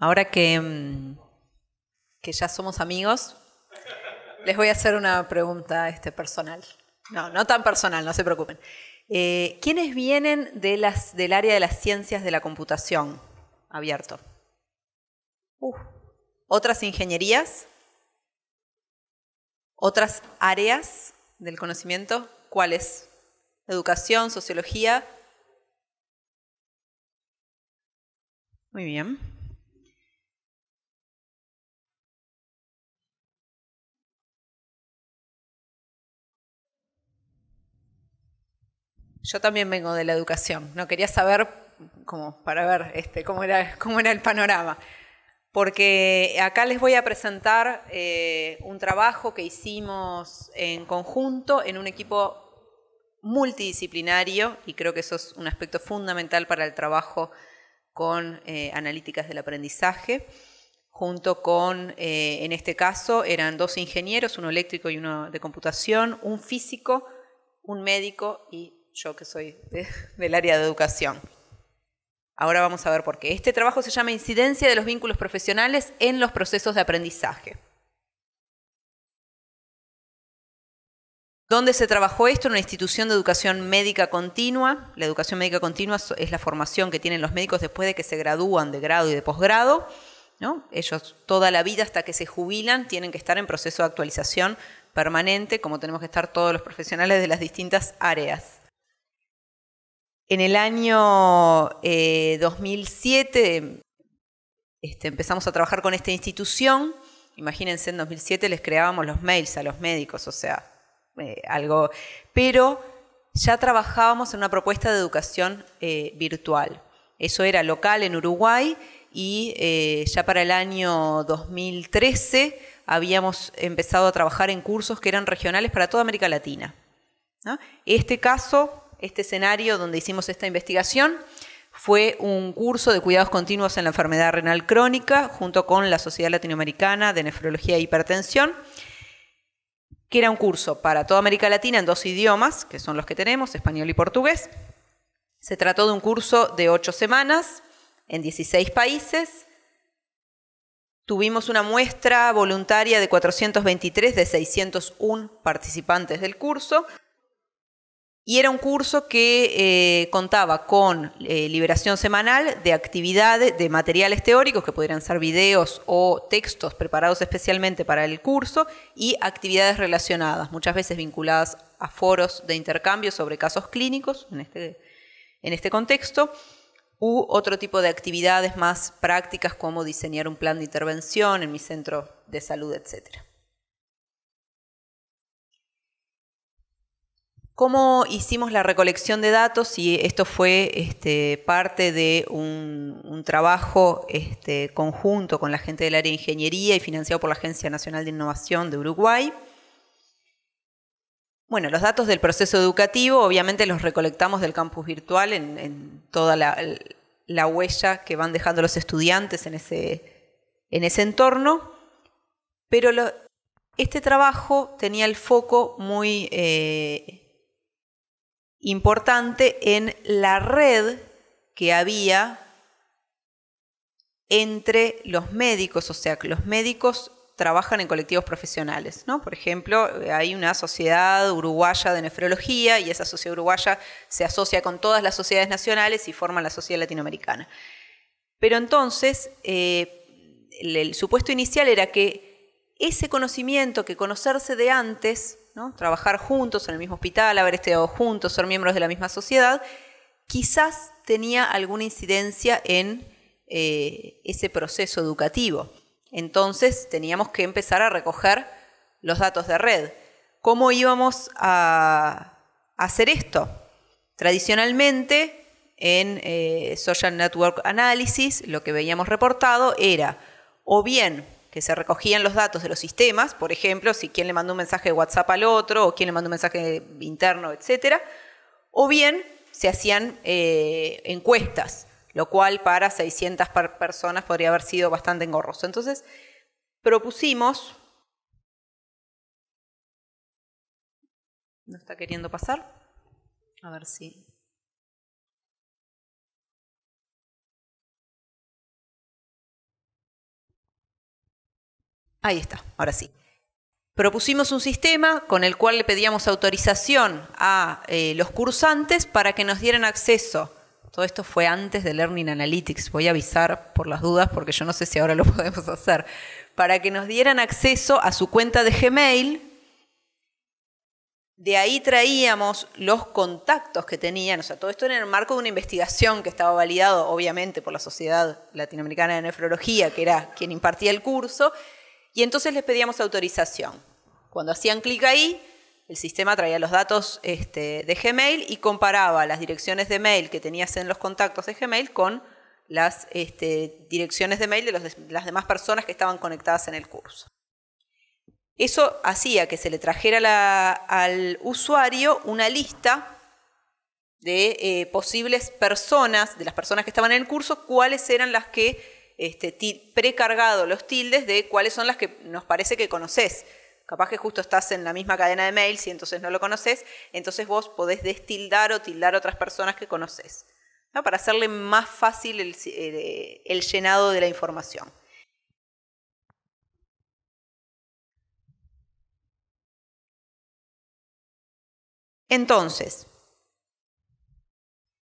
Ahora que, mm, que ya somos amigos, les voy a hacer una pregunta este, personal. No, no tan personal, no se preocupen. Eh, ¿Quiénes vienen del área de las ciencias de la computación? Abierto. ¿Otras ingenierías? ¿Otras áreas del conocimiento? ¿Cuáles? ¿Educación, sociología? Muy bien. Yo también vengo de la educación. No quería saber como para ver este, cómo, era, cómo era el panorama. Porque acá les voy a presentar eh, un trabajo que hicimos en conjunto en un equipo multidisciplinario y creo que eso es un aspecto fundamental para el trabajo con eh, analíticas del aprendizaje, junto con, eh, en este caso, eran dos ingenieros, uno eléctrico y uno de computación, un físico, un médico y yo que soy del área de educación. Ahora vamos a ver por qué. Este trabajo se llama Incidencia de los vínculos profesionales en los procesos de aprendizaje. ¿Dónde se trabajó esto? En una institución de educación médica continua. La educación médica continua es la formación que tienen los médicos después de que se gradúan de grado y de posgrado. ¿no? Ellos toda la vida hasta que se jubilan tienen que estar en proceso de actualización permanente, como tenemos que estar todos los profesionales de las distintas áreas. En el año 2007 eh, este, empezamos a trabajar con esta institución. Imagínense, en 2007 les creábamos los mails a los médicos, o sea, eh, algo. Pero ya trabajábamos en una propuesta de educación eh, virtual. Eso era local en Uruguay y ya para el año 2013 habíamos empezado a trabajar en cursos que eran regionales para toda América Latina. Este caso este escenario donde hicimos esta investigación fue un curso de cuidados continuos en la enfermedad renal crónica junto con la Sociedad Latinoamericana de Nefrología e Hipertensión, que era un curso para toda América Latina en dos idiomas, que son los que tenemos, español y portugués. Se trató de un curso de ocho semanas en 16 países. Tuvimos una muestra voluntaria de 423 de 601 participantes del curso. Y era un curso que eh, contaba con eh, liberación semanal de actividades, de materiales teóricos, que podrían ser videos o textos preparados especialmente para el curso, y actividades relacionadas, muchas veces vinculadas a foros de intercambio sobre casos clínicos, en este, en este contexto, u otro tipo de actividades más prácticas como diseñar un plan de intervención en mi centro de salud, etcétera. ¿Cómo hicimos la recolección de datos? Y esto fue este, parte de un, trabajo este, conjunto con la gente del área de ingeniería y financiado por la Agencia Nacional de Innovación de Uruguay. Bueno, los datos del proceso educativo obviamente los recolectamos del campus virtual en, toda la, huella que van dejando los estudiantes en ese, en ese entorno, pero este trabajo tenía el foco muy eh, importante en la red que había entre los médicos, o sea, que los médicos trabajan en colectivos profesionales, Por ejemplo, hay una sociedad uruguaya de nefrología y esa sociedad uruguaya se asocia con todas las sociedades nacionales y forma la sociedad latinoamericana. Pero entonces, eh, el supuesto inicial era que ese conocimiento, que conocerse de antes, trabajar juntos en el mismo hospital, haber estudiado juntos, ser miembros de la misma sociedad, quizás tenía alguna incidencia en eh, ese proceso educativo. Entonces teníamos que empezar a recoger los datos de red. ¿Cómo íbamos a hacer esto? Tradicionalmente, en eh, Social Network Analysis, lo que veíamos reportado era o bien se recogían los datos de los sistemas, por ejemplo, si quién le mandó un mensaje de WhatsApp al otro o quién le mandó un mensaje interno, etcétera, o bien se hacían eh, encuestas, lo cual para 600 personas podría haber sido bastante engorroso. Entonces, propusimos... ¿No está queriendo pasar? A ver si Ahí está, ahora sí. Propusimos un sistema con el cual le pedíamos autorización a eh, los cursantes para que nos dieran acceso. Todo esto fue antes de Learning Analytics, voy a avisar por las dudas porque yo no sé si ahora lo podemos hacer, para que nos dieran acceso a su cuenta de Gmail. De ahí traíamos los contactos que tenían, o sea, todo esto en el marco de una investigación que estaba validado obviamente por la Sociedad Latinoamericana de Nefrología, que era quien impartía el curso, y entonces les pedíamos autorización. Cuando hacían clic ahí, el sistema traía los datos este, de Gmail y comparaba las direcciones de mail que tenías en los contactos de Gmail con las este, direcciones de mail de, las demás personas que estaban conectadas en el curso. Eso hacía que se le trajera al usuario una lista de eh, posibles personas, de las personas que estaban en el curso, cuáles eran las que este, precargado los tildes de cuáles son las que nos parece que conoces. Capaz que justo estás en la misma cadena de mails y entonces no lo conoces, entonces vos podés destildar o tildar otras personas que conoces, para hacerle más fácil el llenado de la información. Entonces,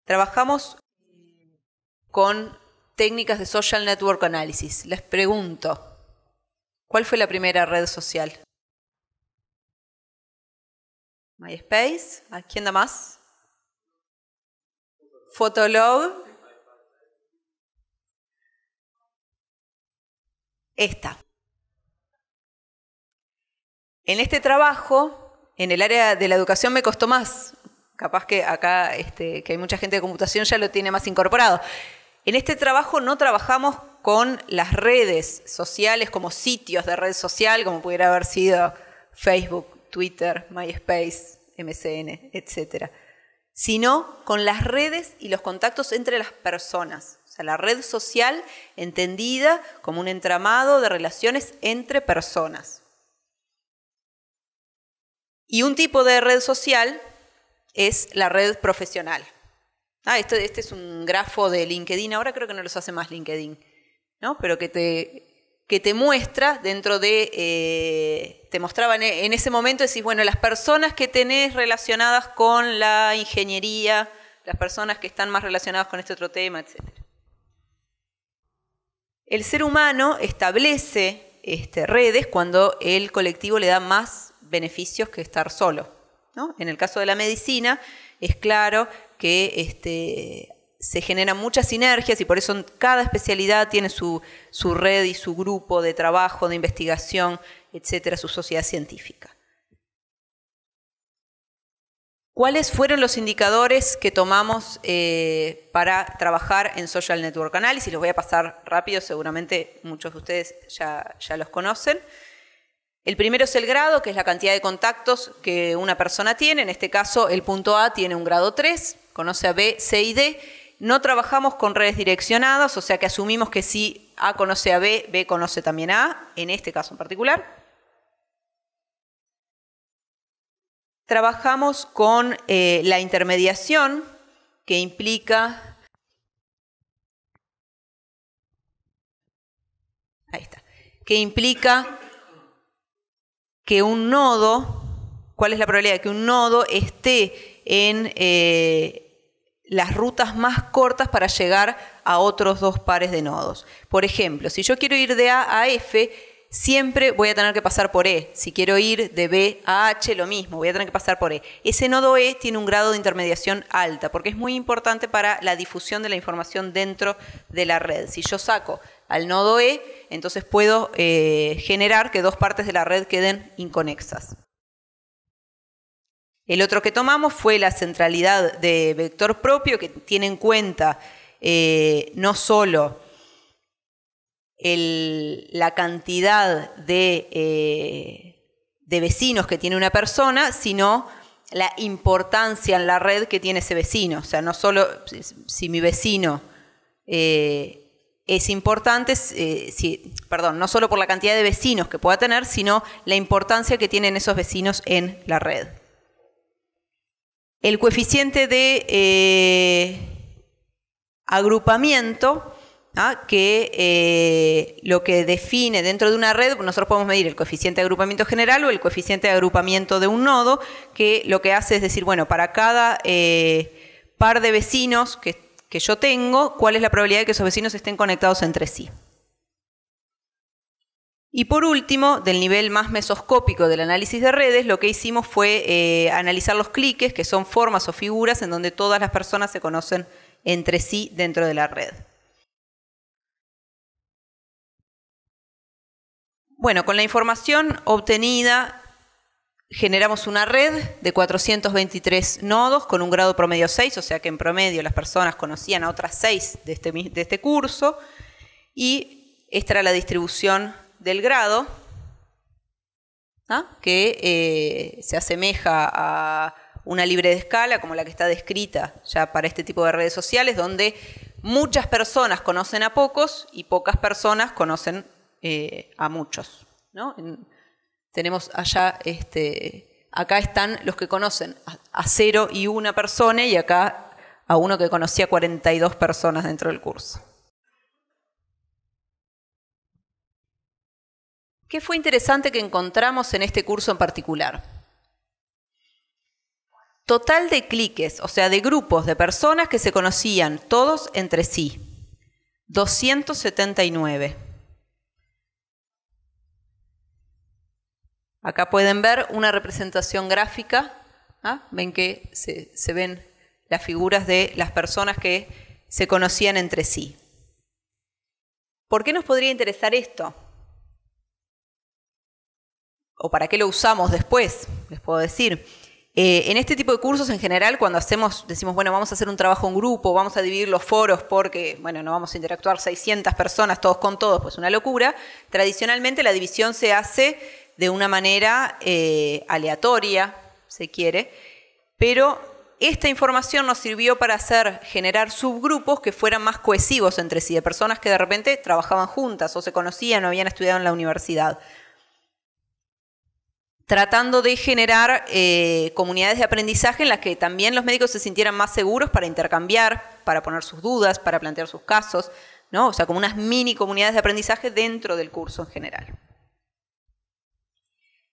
trabajamos con técnicas de social network analysis. Les pregunto, ¿cuál fue la primera red social? MySpace, ¿a quién da más? Fotolog. Esta. En este trabajo, en el área de la educación me costó más. Capaz que acá, este, que hay mucha gente de computación, ya lo tiene más incorporado. En este trabajo no trabajamos con las redes sociales como sitios de red social, como pudiera haber sido Facebook, Twitter, MySpace, MCN, etc. Sino con las redes y los contactos entre las personas. O sea, la red social entendida como un entramado de relaciones entre personas. Y un tipo de red social es la red profesional. Ah, este, este es un grafo de LinkedIn. Ahora creo que no los hace más LinkedIn, ¿no? Pero que te, que te muestra dentro de. Eh, te mostraban en ese momento, decís, bueno, las personas que tenés relacionadas con la ingeniería, las personas que están más relacionadas con este otro tema, etc. El ser humano establece este, redes cuando el colectivo le da más beneficios que estar solo. En el caso de la medicina, es claro que este, se generan muchas sinergias y por eso cada especialidad tiene su, red y su grupo de trabajo, de investigación, etcétera, su sociedad científica. ¿Cuáles fueron los indicadores que tomamos eh, para trabajar en Social Network Analysis? Los voy a pasar rápido, seguramente muchos de ustedes ya, ya los conocen. El primero es el grado, que es la cantidad de contactos que una persona tiene. En este caso, el punto A tiene un grado 3 conoce a B, C y D. No trabajamos con redes direccionadas, o sea que asumimos que si A conoce a B, B conoce también a A, en este caso en particular. Trabajamos con eh, la intermediación, que implica... Ahí está. Que implica que un nodo, ¿cuál es la probabilidad de que un nodo esté en, eh, las rutas más cortas para llegar a otros dos pares de nodos. Por ejemplo, si yo quiero ir de A a F, siempre voy a tener que pasar por E. Si quiero ir de B a H, lo mismo, voy a tener que pasar por E. Ese nodo E tiene un grado de intermediación alta, porque es muy importante para la difusión de la información dentro de la red. Si yo saco al nodo E, entonces puedo eh, generar que dos partes de la red queden inconexas. El otro que tomamos fue la centralidad de vector propio, que tiene en cuenta eh, no solo la cantidad eh, de, vecinos que tiene una persona, sino la importancia en la red que tiene ese vecino. O sea, no solo si, mi vecino eh, es importante, perdón, no solo por la cantidad de vecinos que pueda tener, sino la importancia que tienen esos vecinos en la red el coeficiente de eh, agrupamiento, ¿ah? que eh, lo que define dentro de una red, nosotros podemos medir el coeficiente de agrupamiento general o el coeficiente de agrupamiento de un nodo, que lo que hace es decir, bueno, para cada eh, par de vecinos que, que yo tengo, cuál es la probabilidad de que esos vecinos estén conectados entre sí. Y por último, del nivel más mesoscópico del análisis de redes, lo que hicimos fue eh, analizar los cliques, que son formas o figuras en donde todas las personas se conocen entre sí dentro de la red. Bueno, con la información obtenida generamos una red de 423 nodos con un grado promedio 6, o sea que en promedio las personas conocían a otras 6 de este, de este curso, y esta era la distribución del grado, ¿ah? que eh, se asemeja a una libre de escala como la que está descrita ya para este tipo de redes sociales, donde muchas personas conocen a pocos y pocas personas conocen eh, a muchos. ¿no? tenemos allá, este, acá están los que conocen a, a, cero y una persona y acá a uno que conocía 42 personas dentro del curso. ¿Qué fue interesante que encontramos en este curso en particular? Total de cliques, o sea, de grupos de personas que se conocían todos entre sí. 279. Acá pueden ver una representación gráfica. ¿ah? Ven que se ven las figuras de las personas que se conocían entre sí. ¿Por qué nos podría interesar esto? o para qué lo usamos después, les puedo decir. Eh, en este tipo de cursos, en general, cuando hacemos, decimos, bueno, vamos a hacer un trabajo en grupo, vamos a dividir los foros porque, bueno, no vamos a interactuar 600 personas todos con todos, pues una locura. Tradicionalmente la división se hace de una manera eh, aleatoria, se quiere, pero esta información nos sirvió para hacer generar subgrupos que fueran más cohesivos entre sí, de personas que de repente trabajaban juntas o se conocían o habían estudiado en la universidad tratando de generar eh, comunidades de aprendizaje en las que también los médicos se sintieran más seguros para intercambiar, para poner sus dudas, para plantear sus casos, ¿no? O sea, como unas mini comunidades de aprendizaje dentro del curso en general.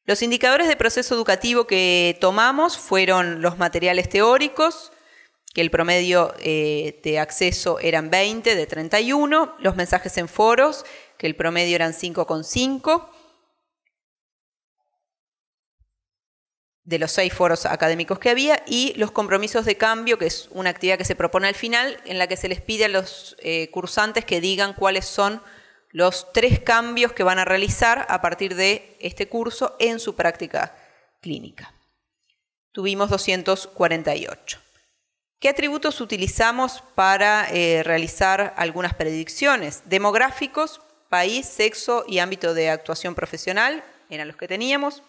Los indicadores de proceso educativo que tomamos fueron los materiales teóricos, que el promedio eh, de acceso eran 20 de 31, los mensajes en foros, que el promedio eran 5,5, de los seis foros académicos que había, y los compromisos de cambio, que es una actividad que se propone al final, en la que se les pide a los eh, cursantes que digan cuáles son los tres cambios que van a realizar a partir de este curso en su práctica clínica. Tuvimos 248. ¿Qué atributos utilizamos para eh, realizar algunas predicciones? Demográficos, país, sexo y ámbito de actuación profesional eran los que teníamos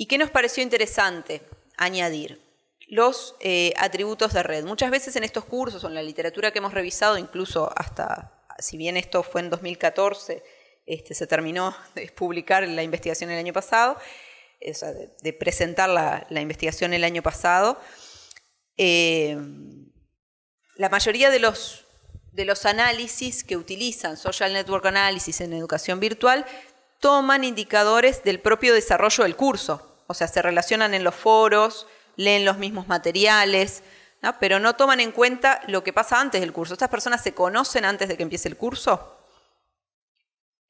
¿Y qué nos pareció interesante añadir? Los eh, atributos de red. Muchas veces en estos cursos o en la literatura que hemos revisado, incluso hasta, si bien esto fue en 2014, este, se terminó de publicar la investigación el año pasado, o de, presentar la, investigación el año pasado, eh, la mayoría de los, de los análisis que utilizan Social Network Analysis en educación virtual toman indicadores del propio desarrollo del curso o sea, se relacionan en los foros, leen los mismos materiales, pero no toman en cuenta lo que pasa antes del curso. Estas personas se conocen antes de que empiece el curso.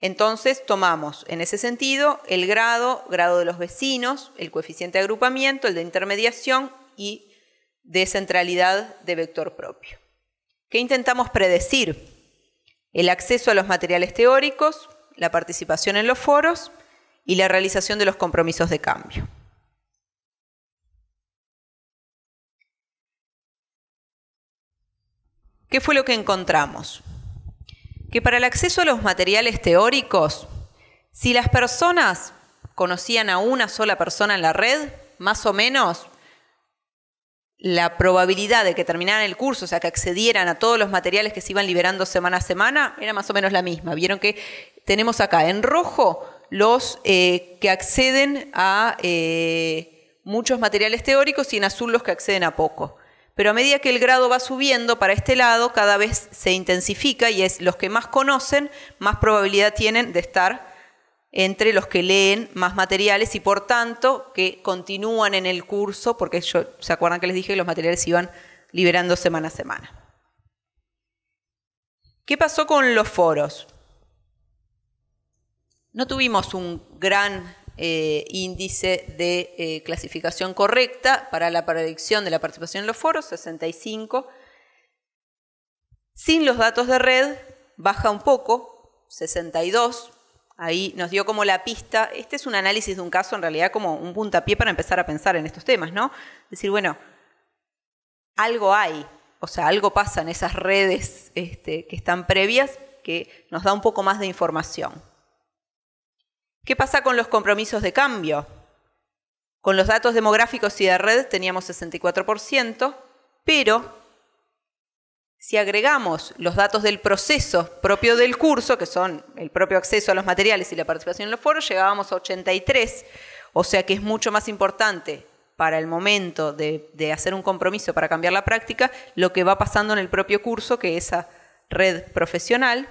Entonces tomamos en ese sentido el grado, grado de los vecinos, el coeficiente de agrupamiento, el de intermediación y de centralidad de vector propio. ¿Qué intentamos predecir? El acceso a los materiales teóricos, la participación en los foros y la realización de los compromisos de cambio. ¿Qué fue lo que encontramos? Que para el acceso a los materiales teóricos, si las personas conocían a una sola persona en la red, más o menos la probabilidad de que terminaran el curso, o sea, que accedieran a todos los materiales que se iban liberando semana a semana, era más o menos la misma. Vieron que tenemos acá en rojo los eh, que acceden a eh, muchos materiales teóricos y en azul los que acceden a poco. Pero a medida que el grado va subiendo para este lado, cada vez se intensifica y es los que más conocen, más probabilidad tienen de estar entre los que leen más materiales y por tanto que continúan en el curso, porque ¿se acuerdan que les dije que los materiales se iban liberando semana a semana? ¿Qué pasó con los foros? No tuvimos un gran eh, índice de eh, clasificación correcta para la predicción de la participación en los foros, 65. Sin los datos de red, baja un poco, 62. Ahí nos dio como la pista. Este es un análisis de un caso, en realidad, como un puntapié para empezar a pensar en estos temas, ¿no? Decir, bueno, algo hay, o sea, algo pasa en esas redes este, que están previas que nos da un poco más de información. ¿Qué pasa con los compromisos de cambio? Con los datos demográficos y de red teníamos 64%, pero si agregamos los datos del proceso propio del curso, que son el propio acceso a los materiales y la participación en los foros, llegábamos a 83, o sea que es mucho más importante para el momento de, de hacer un compromiso para cambiar la práctica lo que va pasando en el propio curso que esa red profesional,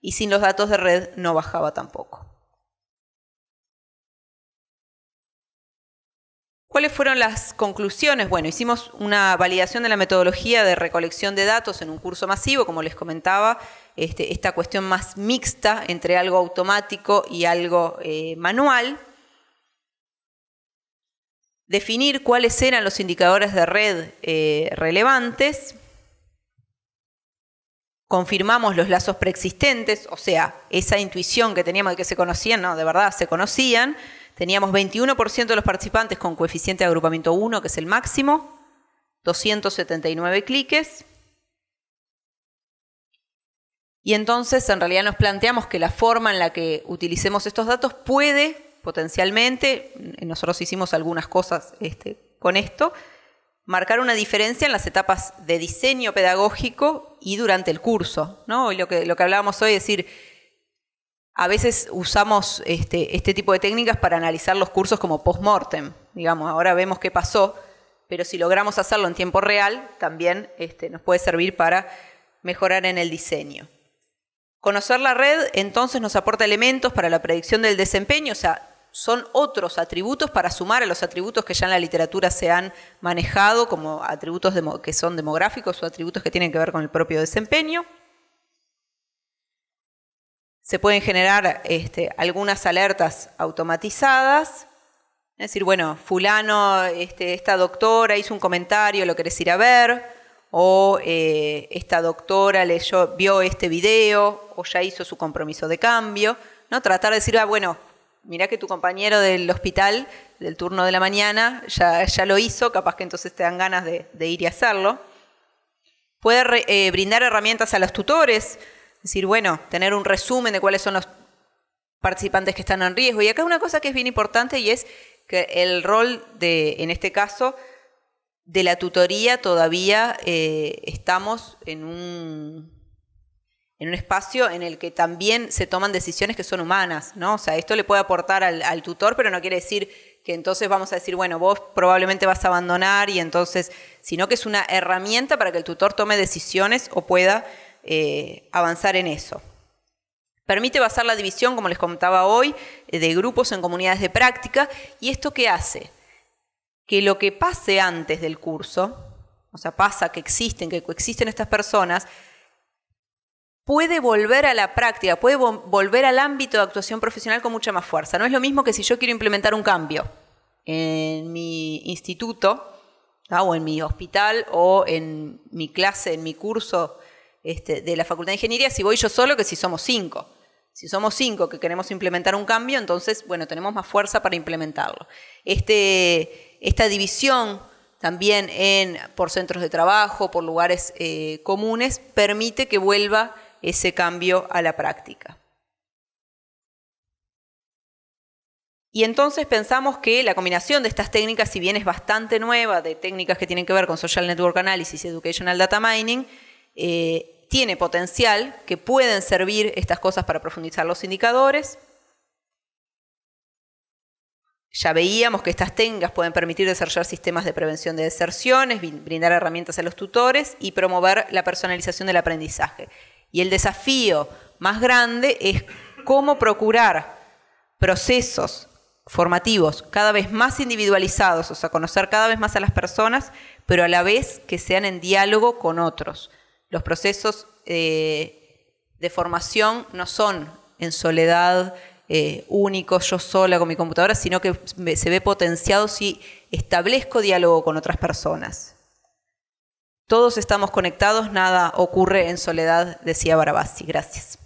y sin los datos de red no bajaba tampoco. ¿Cuáles fueron las conclusiones? Bueno, hicimos una validación de la metodología de recolección de datos en un curso masivo, como les comentaba, este, esta cuestión más mixta entre algo automático y algo eh, manual. Definir cuáles eran los indicadores de red eh, relevantes. Confirmamos los lazos preexistentes, o sea, esa intuición que teníamos de que se conocían, no, de verdad se conocían Teníamos 21% de los participantes con coeficiente de agrupamiento 1, que es el máximo, 279 cliques. Y entonces en realidad nos planteamos que la forma en la que utilicemos estos datos puede potencialmente, nosotros hicimos algunas cosas este, con esto, marcar una diferencia en las etapas de diseño pedagógico y durante el curso. lo que, lo que hablábamos hoy es decir, a veces usamos este, este, tipo de técnicas para analizar los cursos como post-mortem. Digamos, ahora vemos qué pasó, pero si logramos hacerlo en tiempo real, también este, nos puede servir para mejorar en el diseño. Conocer la red entonces nos aporta elementos para la predicción del desempeño, o sea, son otros atributos para sumar a los atributos que ya en la literatura se han manejado como atributos que son demográficos o atributos que tienen que ver con el propio desempeño se pueden generar este, algunas alertas automatizadas. Es decir, bueno, fulano, este, esta doctora hizo un comentario, lo querés ir a ver, o eh, esta doctora leyó, vio este video, o ya hizo su compromiso de cambio. ¿no? Tratar de decir, ah, bueno, mirá que tu compañero del hospital, del turno de la mañana, ya, ya lo hizo, capaz que entonces te dan ganas de, ir y hacerlo. Puede eh, brindar herramientas a los tutores, es decir, bueno, tener un resumen de cuáles son los participantes que están en riesgo. Y acá una cosa que es bien importante y es que el rol de, en este caso, de la tutoría todavía eh, estamos en un, en un espacio en el que también se toman decisiones que son humanas, ¿no? O sea, esto le puede aportar al tutor, pero no quiere decir que entonces vamos a decir, bueno, vos probablemente vas a abandonar y entonces, sino que es una herramienta para que el tutor tome decisiones o pueda eh, avanzar en eso. Permite basar la división, como les comentaba hoy, eh, de grupos en comunidades de práctica. ¿Y esto qué hace? Que lo que pase antes del curso, o sea, pasa que existen, que existen estas personas, puede volver a la práctica, puede volver al ámbito de actuación profesional con mucha más fuerza. No es lo mismo que si yo quiero implementar un cambio en mi instituto, o en mi hospital, o en mi clase, en mi curso este, de la Facultad de Ingeniería si voy yo solo que si somos cinco. Si somos cinco que queremos implementar un cambio, entonces, bueno, tenemos más fuerza para implementarlo. Este, esta división también en, por centros de trabajo, por lugares eh, comunes, permite que vuelva ese cambio a la práctica. Y entonces pensamos que la combinación de estas técnicas, si bien es bastante nueva, de técnicas que tienen que ver con Social Network Analysis Educational Data Mining, eh, tiene potencial, que pueden servir estas cosas para profundizar los indicadores. Ya veíamos que estas técnicas pueden permitir desarrollar sistemas de prevención de deserciones, brindar herramientas a los tutores y promover la personalización del aprendizaje. Y el desafío más grande es cómo procurar procesos formativos cada vez más individualizados, o sea, conocer cada vez más a las personas, pero a la vez que sean en diálogo con otros. Los procesos eh, de formación no son en soledad únicos, eh, único, yo sola con mi computadora, sino que se ve potenciado si establezco diálogo con otras personas. Todos estamos conectados, nada ocurre en soledad, decía Barabasi. Gracias.